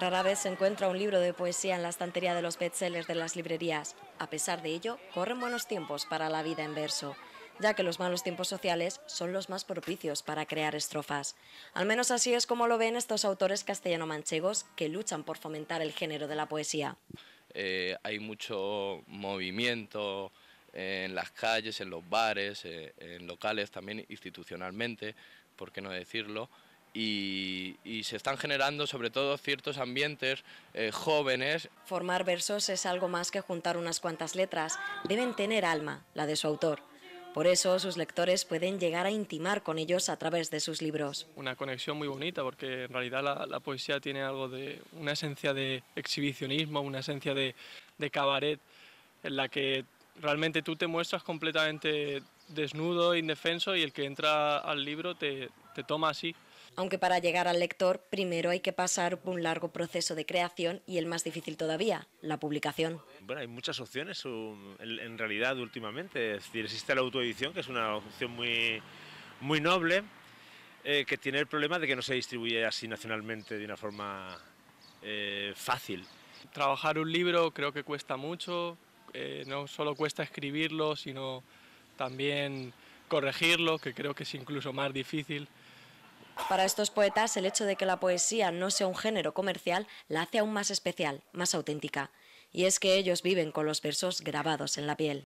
Rara vez se encuentra un libro de poesía en la estantería de los bestsellers de las librerías. A pesar de ello, corren buenos tiempos para la vida en verso, ya que los malos tiempos sociales son los más propicios para crear estrofas. Al menos así es como lo ven estos autores castellano-manchegos que luchan por fomentar el género de la poesía. Eh, hay mucho movimiento en las calles, en los bares, eh, en locales, también institucionalmente, por qué no decirlo, y, se están generando sobre todo ciertos ambientes eh, jóvenes. Formar versos es algo más que juntar unas cuantas letras, deben tener alma, la de su autor. Por eso sus lectores pueden llegar a intimar con ellos a través de sus libros. Una conexión muy bonita porque en realidad la, poesía tiene algo de una esencia de exhibicionismo, una esencia de, de cabaret en la que realmente tú te muestras completamente desnudo, indefenso y el que entra al libro te, te toma así. Aunque para llegar al lector primero hay que pasar por un largo proceso de creación y el más difícil todavía, la publicación. Bueno, hay muchas opciones um, en realidad últimamente. Es decir, existe la autoedición, que es una opción muy, muy noble, eh, que tiene el problema de que no se distribuye así nacionalmente de una forma eh, fácil. Trabajar un libro creo que cuesta mucho, eh, no solo cuesta escribirlo, sino también corregirlo, que creo que es incluso más difícil. Para estos poetas, el hecho de que la poesía no sea un género comercial la hace aún más especial, más auténtica. Y es que ellos viven con los versos grabados en la piel.